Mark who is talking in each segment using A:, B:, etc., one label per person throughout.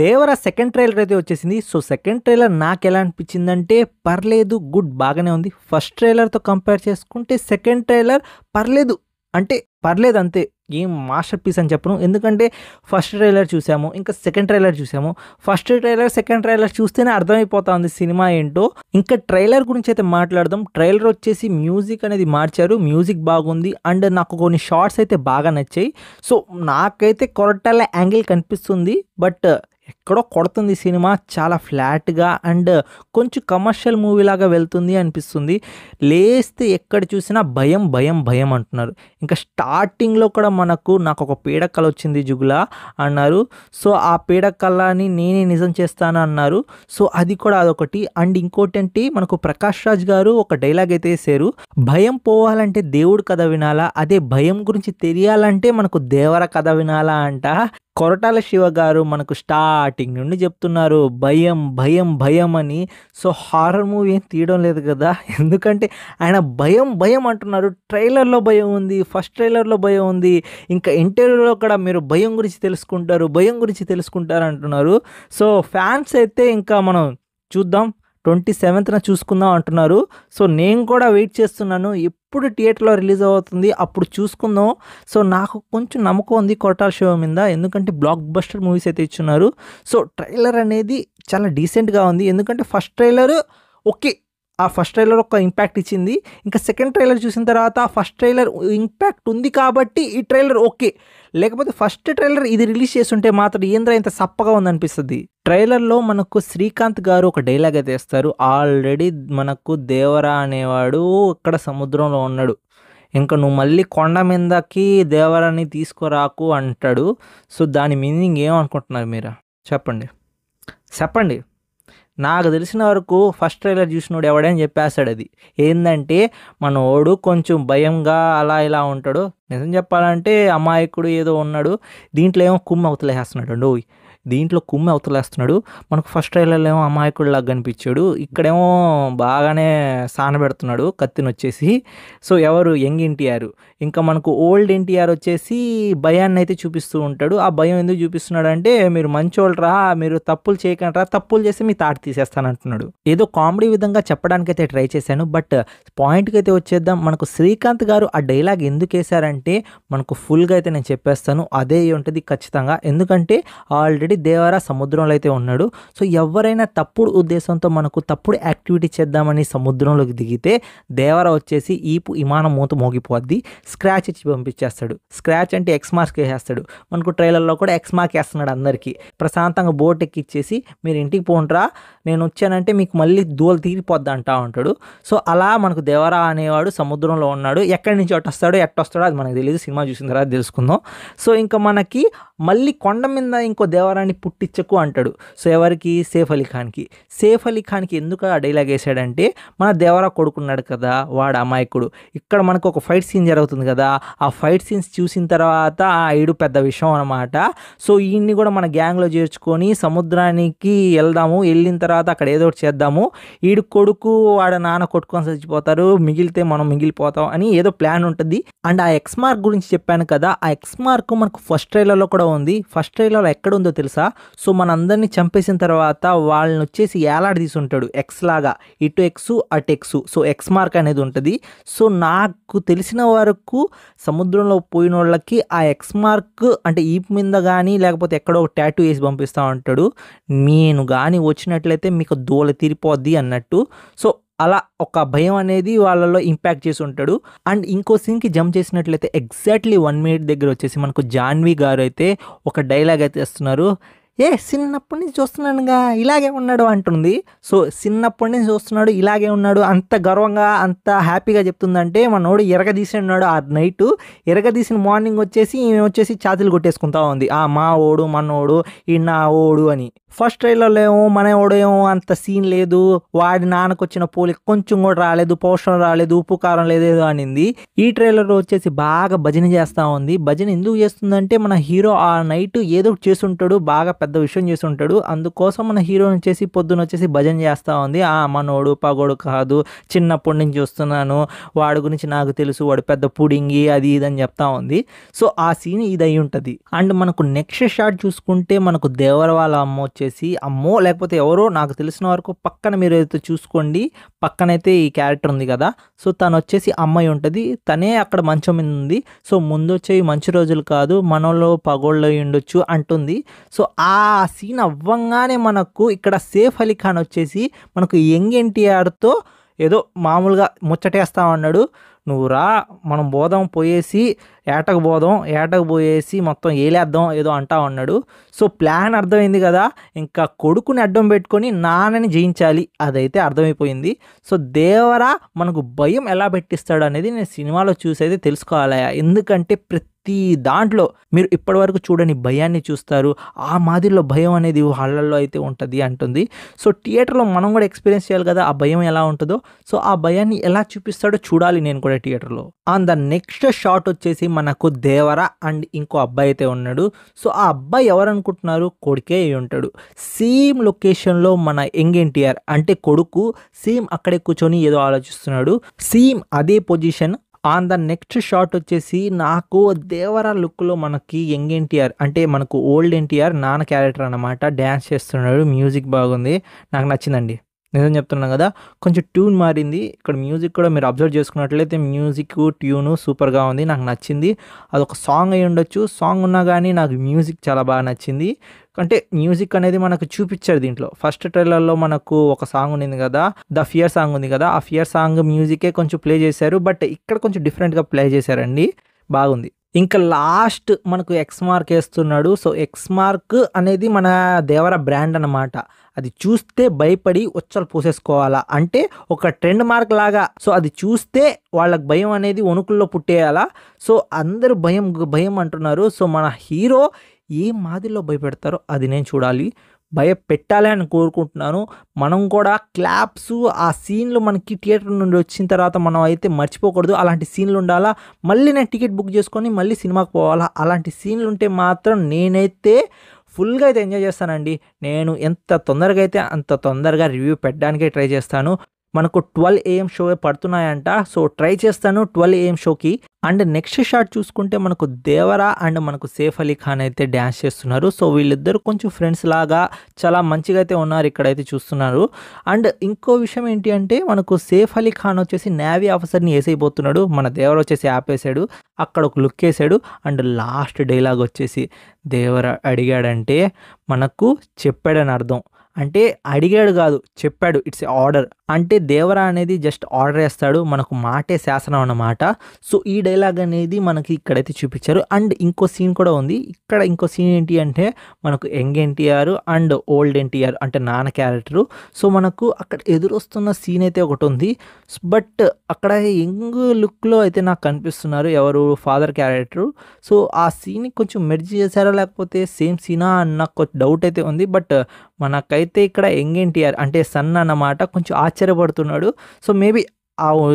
A: దేవర second trailer అయితే వచ్చేసింది so second trailer నాకు ఎలా అనిపించిందంటే పర్లేదు గుడ్ బాగానే ఉంది ఫస్ట్ ట్రైలర్తో కంపేర్ చేసుకుంటే సెకండ్ ట్రైలర్ పర్లేదు అంటే పర్లేదు అంతే ఏం మాస్టర్ పీస్ అని చెప్పను ఎందుకంటే ఫస్ట్ ట్రైలర్ చూసాము ఇంకా సెకండ్ ట్రైలర్ చూసాము ఫస్ట్ ట్రైలర్ సెకండ్ ట్రైలర్ చూస్తేనే అర్థమైపోతా ఉంది సినిమా ఏంటో ఇంకా ట్రైలర్ గురించి అయితే మాట్లాడదాం ట్రైలర్ వచ్చేసి మ్యూజిక్ అనేది మార్చారు మ్యూజిక్ బాగుంది అండ్ నాకు కొన్ని షార్ట్స్ అయితే బాగా నచ్చాయి సో నాకైతే కొరటాల యాంగిల్ కనిపిస్తుంది బట్ ఎక్కడో కొడుతుంది సినిమా చాలా ఫ్లాట్గా అండ్ కొంచెం కమర్షియల్ మూవీ లాగా వెళ్తుంది అనిపిస్తుంది లేస్తే ఎక్కడ చూసినా భయం భయం భయం అంటున్నారు ఇంకా స్టార్టింగ్లో కూడా మనకు నాకు ఒక పీడకల వచ్చింది జుగులా అన్నారు సో ఆ పీడకలని నేనే నిజం చేస్తాను అన్నారు సో అది కూడా అదొకటి అండ్ ఇంకోటి అంటే మనకు ప్రకాష్ రాజ్ గారు ఒక డైలాగ్ అయితే వేసారు భయం పోవాలంటే దేవుడు కథ వినాలా అదే భయం గురించి తెలియాలంటే మనకు దేవర కథ వినాలా అంట కొరటాల శివ గారు మనకు స్టార్టింగ్ నుండి చెప్తున్నారు భయం భయం భయం అని సో హారర్ మూవీ ఏం తీయడం లేదు కదా ఎందుకంటే ఆయన భయం భయం అంటున్నారు ట్రైలర్లో భయం ఉంది ఫస్ట్ ట్రైలర్లో భయం ఉంది ఇంకా ఇంటర్వ్యూలో కూడా మీరు భయం గురించి తెలుసుకుంటారు భయం గురించి తెలుసుకుంటారు అంటున్నారు సో ఫ్యాన్స్ అయితే ఇంకా మనం చూద్దాం ట్వంటీ సెవెంత్న చూసుకుందాం అంటున్నారు సో నేను కూడా వెయిట్ చేస్తున్నాను ఎప్పుడు థియేటర్లో రిలీజ్ అవుతుంది అప్పుడు చూసుకుందాం సో నాకు కొంచెం నమ్మకం ఉంది కొట్టాల షో మీద ఎందుకంటే బ్లాక్ బస్టర్ మూవీస్ అయితే ఇచ్చున్నారు సో ట్రైలర్ అనేది చాలా డీసెంట్గా ఉంది ఎందుకంటే ఫస్ట్ ట్రైలర్ ఓకే ఆ ఫస్ట్ ట్రైలర్ ఒక ఇంపాక్ట్ ఇచ్చింది ఇంకా సెకండ్ ట్రైలర్ చూసిన తర్వాత ఆ ఫస్ట్ ట్రైలర్ ఇంపాక్ట్ ఉంది కాబట్టి ఈ ట్రైలర్ ఓకే లేకపోతే ఫస్ట్ ట్రైలర్ ఇది రిలీజ్ చేస్తుంటే మాత్రం ఈంద్ర ఇంత సప్పగా ఉందనిపిస్తుంది ట్రైలర్లో మనకు శ్రీకాంత్ గారు ఒక డైలాగ్ అయితే వేస్తారు ఆల్రెడీ మనకు దేవరా అనేవాడు ఇక్కడ సముద్రంలో ఉన్నాడు ఇంకా నువ్వు మళ్ళీ కొండ మీదకి దేవరాన్ని తీసుకురాకు అంటాడు సో దాని మీనింగ్ ఏమనుకుంటున్నారు మీరు చెప్పండి చెప్పండి నాకు తెలిసిన వరకు ఫస్ట్ ట్రైలర్ చూసినోడు ఎవడని చెప్పేస్తాడు అది ఏంటంటే మనోడు కొంచెం భయంగా అలా ఇలా ఉంటాడు నిజం చెప్పాలంటే అమాయకుడు ఏదో ఉన్నాడు దీంట్లో ఏమో కుమ్మ అవతలేస్తున్నాడు అండి దీంట్లో కుమ్మి అవతలేస్తున్నాడు మనకు ఫస్ట్ ట్రైలర్లో ఏమో అమాయకుడిలాగా కనిపించాడు ఇక్కడేమో బాగానే సానబెడుతున్నాడు కత్తిని వచ్చేసి సో ఎవరు యంగ్ ఎన్టీఆర్ ఇంకా మనకు ఓల్డ్ ఎన్టీఆర్ వచ్చేసి భయాన్ని అయితే చూపిస్తూ ఉంటాడు ఆ భయం ఎందుకు చూపిస్తున్నాడు అంటే మీరు మంచోళ్ళరా మీరు తప్పులు చేయకండి రా తప్పులు చేస్తే మీ తాట తీసేస్తానంటున్నాడు ఏదో కామెడీ విధంగా చెప్పడానికైతే ట్రై చేశాను బట్ పాయింట్కి అయితే వచ్చేద్దాం మనకు శ్రీకాంత్ గారు ఆ డైలాగ్ ఎందుకు వేశారంటే మనకు ఫుల్గా అయితే నేను చెప్పేస్తాను అదే ఉంటుంది ఖచ్చితంగా ఎందుకంటే ఆల్రెడీ ఆల్రెడీ దేవరా సముద్రంలో అయితే ఉన్నాడు సో ఎవరైనా తప్పుడు ఉద్దేశంతో మనకు తప్పుడు యాక్టివిటీ చేద్దామని సముద్రంలోకి దిగితే దేవర వచ్చేసి ఈపు విమానం మూత మోగిపోద్ది స్క్రాచ్ ఇచ్చి పంపించేస్తాడు స్క్రాచ్ అంటే ఎక్స్ మార్క్ వేసేస్తాడు మనకు ట్రైలర్లో కూడా ఎక్స్ మార్క్ వేస్తున్నాడు అందరికీ ప్రశాంతంగా బోట్ ఎక్కిచ్చేసి మీరు ఇంటికి పోండ్రా నేను వచ్చానంటే మీకు మళ్ళీ దూలు తీరిపోద్ది అంటా ఉంటాడు సో అలా మనకు దేవరా అనేవాడు సముద్రంలో ఉన్నాడు ఎక్కడి నుంచి ఒకటి వస్తాడో ఎట్ట వస్తాడో అది మనకు తెలియదు సినిమా చూసిన తర్వాత తెలుసుకుందాం సో ఇంకా మనకి మళ్ళీ కొండ మీద ఇంకో దేవరా అవసరాన్ని పుట్టించకు అంటాడు సో ఎవరికి సేఫ్ అలీ ఖాన్కి సేఫ్ అలీ ఖాన్కి ఎందుకు ఆ డైలాగ్ వేసాడంటే మన దేవరా కొడుకున్నాడు కదా వాడు అమాయకుడు ఇక్కడ మనకు ఒక ఫైట్ సీన్ జరుగుతుంది కదా ఆ ఫైట్ సీన్స్ చూసిన తర్వాత ఆ ఐడు పెద్ద విషయం అనమాట సో ఈయన్ని కూడా మన గ్యాంగ్లో చేర్చుకొని సముద్రానికి వెళ్దాము వెళ్ళిన తర్వాత అక్కడ ఏదో ఒకటి చేద్దాము ఈడు కొడుకు వాడ నాన్న కొట్టుకొని చచ్చిపోతారు మిగిలితే మనం మిగిలిపోతాం అని ఏదో ప్లాన్ ఉంటుంది అండ్ ఆ ఎక్స్ మార్క్ గురించి చెప్పాను కదా ఆ ఎక్స్ మార్క్ మనకు ఫస్ట్ ట్రైలర్లో కూడా ఉంది ఫస్ట్ ట్రైలర్లో ఎక్కడ ఉందో తెలుసు తెలుసా సో మనందరినీ చంపేసిన తర్వాత వాళ్ళని వచ్చేసి ఏలాడదీసి ఉంటాడు ఎక్స్ లాగా ఇటు ఎక్స్ అటు ఎక్స్ సో ఎక్స్ మార్క్ అనేది ఉంటుంది సో నాకు తెలిసిన వరకు సముద్రంలో పోయిన వాళ్ళకి ఆ ఎక్స్ మార్క్ అంటే ఈపు మీద కానీ లేకపోతే ఎక్కడో ట్యాటూ వేసి పంపిస్తూ ఉంటాడు నేను కానీ వచ్చినట్లయితే మీకు దూల తీరిపోద్ది అన్నట్టు సో అలా ఒక భయం అనేది వాళ్ళలో ఇంపాక్ట్ చేసి ఉంటాడు అండ్ ఇంకో సీన్కి జంప్ చేసినట్లయితే ఎగ్జాక్ట్లీ వన్ మినిట్ దగ్గర వచ్చేసి మనకు జాన్వి గారు అయితే ఒక డైలాగ్ అయితే ఇస్తున్నారు ఏ చిన్నప్పటి నుంచి చూస్తున్నానుగా ఇలాగే ఉన్నాడు అంటుంది సో చిన్నప్పటి నుంచి చూస్తున్నాడు ఇలాగే ఉన్నాడు అంత గర్వంగా అంత హ్యాపీగా చెప్తుందంటే మనోడు ఎరగదీసి ఉన్నాడు ఆ నైట్ ఎరగదీసిన మార్నింగ్ వచ్చేసి ఈమె వచ్చేసి ఛాతీలు కొట్టేసుకుంటా ఉంది ఆ మా ఓడు మనోడు ఈ నా ఓడు అని ఫస్ట్ ట్రైలర్లో ఏమో మన ఓడేమో అంత సీన్ లేదు వాడి వచ్చిన పోలి కొంచెం కూడా రాలేదు పోషణ రాలేదు ఉప్పు కారం లేదేదో అనింది ఈ ట్రైలర్ వచ్చేసి బాగా భజన చేస్తూ ఉంది భజన ఎందుకు చేస్తుందంటే మన హీరో ఆ నైట్ ఏదో ఒకటి చేస్తుంటాడు బాగా పెద్ద విషయం చేస్తుంటాడు అందుకోసం మన హీరో వచ్చేసి పొద్దున వచ్చేసి భజన చేస్తూ ఉంది ఆ మనోడు పగోడు కాదు చిన్నప్పటి నుంచి వస్తున్నాను వాడి గురించి నాకు తెలుసు వాడు పెద్ద పుడింగి అది ఇది అని చెప్తా ఉంది సో ఆ సీన్ ఇది అయి ఉంటుంది అండ్ మనకు నెక్స్ట్ షాట్ చూసుకుంటే మనకు వాళ్ళ అమ్మ వచ్చి వచ్చేసి అమ్మో లేకపోతే ఎవరో నాకు తెలిసిన వరకు పక్కన మీరు అయితే చూసుకోండి పక్కనైతే ఈ క్యారెక్టర్ ఉంది కదా సో తను వచ్చేసి అమ్మాయి ఉంటుంది తనే అక్కడ మంచం మీద ఉంది సో ముందు వచ్చేవి మంచి రోజులు కాదు మనలో పగోళ్ళు ఉండొచ్చు అంటుంది సో ఆ సీన్ అవ్వంగానే మనకు ఇక్కడ సేఫ్ అలీ ఖాన్ వచ్చేసి మనకు యంగ్ ఎన్టీఆర్తో ఏదో మామూలుగా ముచ్చటేస్తామన్నాడు నువ్వు రా మనం బోధం పోయేసి ఏటకు పోదాం ఏటకు పోయేసి మొత్తం ఏలేద్దాం ఏదో అంటా ఉన్నాడు సో ప్లాన్ అర్థమైంది కదా ఇంకా కొడుకుని అడ్డం పెట్టుకొని నాన్నని జయించాలి అదైతే అర్థమైపోయింది సో దేవరా మనకు భయం ఎలా పెట్టిస్తాడు అనేది నేను సినిమాలో చూసి అయితే తెలుసుకోవాలయా ఎందుకంటే ప్రతి దాంట్లో మీరు ఇప్పటివరకు చూడని భయాన్ని చూస్తారు ఆ మాదిరిలో భయం అనేది వాళ్ళల్లో అయితే ఉంటుంది అంటుంది సో థియేటర్లో మనం కూడా ఎక్స్పీరియన్స్ చేయాలి కదా ఆ భయం ఎలా ఉంటుందో సో ఆ భయాన్ని ఎలా చూపిస్తాడో చూడాలి నేను కూడా థియేటర్లో అండ్ ద నెక్స్ట్ షాట్ వచ్చేసి మనకు దేవర అండ్ ఇంకో అబ్బాయి అయితే ఉన్నాడు సో ఆ అబ్బాయి ఎవరనుకుంటున్నారు కొడుకే అయి ఉంటాడు సేమ్ లొకేషన్లో మన యంగ్ ఎన్టీఆర్ అంటే కొడుకు సేమ్ అక్కడే కూర్చొని ఏదో ఆలోచిస్తున్నాడు సేమ్ అదే position on the next shot వచ్చేసి నాకు దేవరా లుక్లో మనకి యంగ్ ఎన్టీఆర్ అంటే మనకు ఓల్డ్ ఎన్టీఆర్ నాన్న క్యారెక్టర్ అనమాట డ్యాన్స్ చేస్తున్నాడు మ్యూజిక్ బాగుంది నాకు నచ్చిందండి నిజం చెప్తున్నాను కదా కొంచెం ట్యూన్ మారింది ఇక్కడ మ్యూజిక్ కూడా మీరు అబ్జర్వ్ చేసుకున్నట్లయితే మ్యూజిక్ ట్యూను సూపర్గా ఉంది నాకు నచ్చింది అదొక సాంగ్ అయి ఉండొచ్చు సాంగ్ ఉన్నా కానీ నాకు మ్యూజిక్ చాలా బాగా నచ్చింది అంటే మ్యూజిక్ అనేది మనకు చూపించారు దీంట్లో ఫస్ట్ ట్రైలర్లో మనకు ఒక సాంగ్ ఉంది కదా ద ఫియర్ సాంగ్ ఉంది కదా ఆ ఫియర్ సాంగ్ మ్యూజికే కొంచెం ప్లే చేశారు బట్ ఇక్కడ కొంచెం డిఫరెంట్గా ప్లే చేశారండి బాగుంది ఇంకా లాస్ట్ మనకు ఎక్స్ మార్క్ వేస్తున్నాడు సో ఎక్స్ మార్క్ అనేది మన దేవర బ్రాండ్ అనమాట అది చూస్తే భయపడి ఉచ్చలు పూసేసుకోవాలా అంటే ఒక ట్రెండ్ మార్క్ లాగా సో అది చూస్తే వాళ్ళకి భయం అనేది వణుకుల్లో పుట్టేయాలా సో అందరూ భయం భయం అంటున్నారు సో మన హీరో ఏ మాదిరిలో భయపెడతారో అది నేను చూడాలి భయపెట్టాలి అని కోరుకుంటున్నాను మనం కూడా క్లాప్స్ ఆ సీన్లు మనకి థియేటర్ నుండి వచ్చిన తర్వాత మనం అయితే మర్చిపోకూడదు అలాంటి సీన్లు ఉండాలా మళ్ళీ నేను టికెట్ బుక్ చేసుకొని మళ్ళీ సినిమాకి పోవాలా అలాంటి సీన్లు ఉంటే మాత్రం నేనైతే ఫుల్గా అయితే ఎంజాయ్ చేస్తానండి నేను ఎంత తొందరగా అయితే అంత తొందరగా రివ్యూ పెట్టడానికే ట్రై చేస్తాను మనకు ట్వెల్వ్ ఏఎం షో పడుతున్నాయంట సో ట్రై చేస్తాను ట్వెల్వ్ ఏఎం షోకి అండ్ నెక్స్ట్ షాట్ చూసుకుంటే మనకు దేవరా అండ్ మనకు సేఫ్ అలీ ఖాన్ అయితే డ్యాన్స్ చేస్తున్నారు సో వీళ్ళిద్దరు కొంచెం ఫ్రెండ్స్ లాగా చాలా మంచిగా అయితే ఉన్నారు ఇక్కడైతే చూస్తున్నారు అండ్ ఇంకో విషయం ఏంటి అంటే మనకు సేఫ్ అలీ ఖాన్ వచ్చేసి నేవీ ఆఫీసర్ని వేసైపోతున్నాడు మన దేవర వచ్చేసి ఆపేశాడు అక్కడ ఒక లుక్ వేసాడు అండ్ లాస్ట్ డైలాగ్ వచ్చేసి దేవర అడిగాడంటే మనకు చెప్పాడని అర్థం అంటే అడిగాడు కాదు చెప్పాడు ఇట్స్ ఆర్డర్ అంటే దేవరా అనేది జస్ట్ ఆర్డర్ వేస్తాడు మనకు మాటే శాసనం అన్నమాట సో ఈ డైలాగ్ అనేది మనకి ఇక్కడైతే చూపించారు అండ్ ఇంకో సీన్ కూడా ఉంది ఇక్కడ ఇంకో సీన్ ఏంటి అంటే మనకు young NTR and old NTR అంటే నాన్న క్యారెక్టరు సో మనకు అక్కడ ఎదురొస్తున్న సీన్ అయితే ఒకటి ఉంది బట్ అక్కడ యంగ్ లుక్లో అయితే నాకు కనిపిస్తున్నారు ఎవరు ఫాదర్ క్యారెక్టరు సో ఆ సీన్ కొంచెం మెర్జ్ చేశారా లేకపోతే సేమ్ సీనా అన్న డౌట్ అయితే ఉంది బట్ మనకై అయితే ఇక్కడ యంగ్ ఎన్టీఆర్ అంటే సన్ అన్నమాట కొంచెం ఆశ్చర్యపడుతున్నాడు సో మేబీ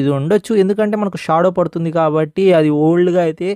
A: ఇది ఉండొచ్చు ఎందుకంటే మనకు షాడో పడుతుంది కాబట్టి అది ఓల్డ్గా అయితే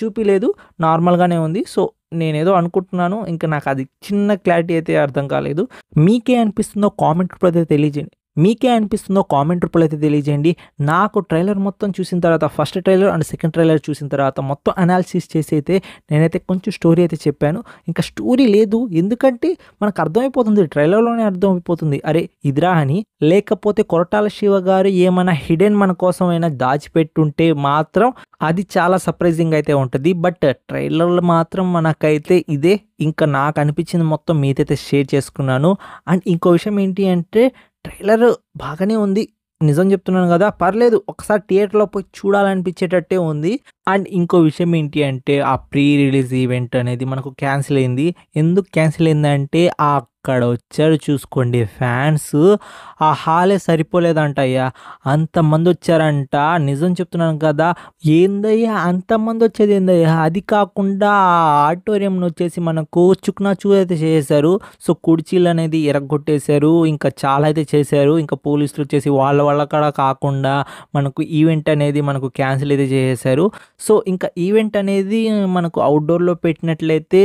A: చూపిలేదు నార్మల్గానే ఉంది సో నేనేదో అనుకుంటున్నాను ఇంకా నాకు అది చిన్న క్లారిటీ అయితే అర్థం కాలేదు మీకే అనిపిస్తుందో కామెంట్ రూపాయి తెలియజేయండి మీకే అనిపిస్తుందో కామెంట్ రూపంలో అయితే తెలియజేయండి నాకు ట్రైలర్ మొత్తం చూసిన తర్వాత first trailer and second trailer చూసిన తర్వాత మొత్తం అనాలిసిస్ చేసి అయితే నేనైతే కొంచెం స్టోరీ అయితే చెప్పాను ఇంకా స్టోరీ లేదు ఎందుకంటే మనకు అర్థమైపోతుంది ట్రైలర్లోనే అర్థమైపోతుంది అరే ఇదిరా అని లేకపోతే కొరటాల శివ గారు ఏమైనా హిడెన్ మన కోసం అయినా దాచిపెట్టుంటే మాత్రం అది చాలా సర్ప్రైజింగ్ అయితే ఉంటుంది బట్ ట్రైలర్లో మాత్రం మనకైతే ఇదే ఇంకా నాకు అనిపించింది మొత్తం మీతైతే షేర్ చేసుకున్నాను అండ్ ఇంకో విషయం ఏంటి అంటే ట్రైలర్ బాగానే ఉంది నిజం చెప్తున్నాను కదా పర్లేదు ఒకసారి థియేటర్లో పోయి చూడాలనిపించేటట్టే ఉంది అండ్ ఇంకో విషయం ఏంటి అంటే ఆ ప్రీ రిలీజ్ ఈవెంట్ అనేది మనకు క్యాన్సిల్ అయింది ఎందుకు క్యాన్సిల్ అయిందంటే ఆ ఇక్కడ వచ్చారు చూసుకోండి ఫ్యాన్స్ ఆ హాలే సరిపోలేదంట అయ్యా అంతమంది వచ్చారంట నిజం చెప్తున్నాను కదా ఏందయ్యా అంతమంది వచ్చేది ఏందయ్యా అది కాకుండా ఆ ఆడిటోరియంను వచ్చేసి మనకు చుక్నా చూ అయితే చేశారు సో కుర్చీలు అనేది ఎరగొట్టేశారు ఇంకా చాలా అయితే చేశారు ఇంకా పోలీసులు వచ్చేసి వాళ్ళ వాళ్ళ కూడా కాకుండా మనకు ఈవెంట్ అనేది మనకు క్యాన్సిల్ అయితే చేసేశారు సో ఇంకా ఈవెంట్ అనేది మనకు అవుట్డోర్లో పెట్టినట్లయితే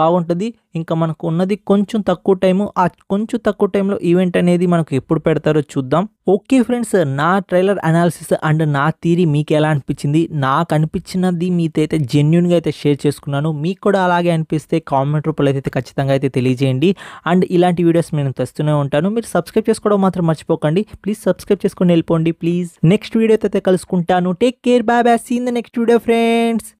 A: బాగుంటుంది ఇంకా మనకు ఉన్నది కొంచెం తక్కువ టైము ఆ కొంచెం తక్కువ టైంలో ఈవెంట్ అనేది మనకు ఎప్పుడు పెడతారో చూద్దాం ఓకే ఫ్రెండ్స్ నా ట్రైలర్ అనాలిసిస్ అండ్ నా థీరీ మీకు ఎలా అనిపించింది నాకు అనిపించినది మీతో అయితే జెన్యున్గా అయితే షేర్ చేసుకున్నాను మీకు కూడా అలాగే అనిపిస్తే కామెంట్ రూపంలో అయితే ఖచ్చితంగా అయితే తెలియజేయండి అండ్ ఇలాంటి వీడియోస్ నేను తెస్తూనే ఉంటాను మీరు సబ్స్క్రైబ్ చేసుకోవడం మాత్రం మర్చిపోకండి ప్లీజ్ సబ్స్క్రైబ్ చేసుకొని వెళ్ళిపోండి ప్లీజ్ నెక్స్ట్ వీడియోతో అయితే కలుసుకుంటాను take care bye bye in the next video friends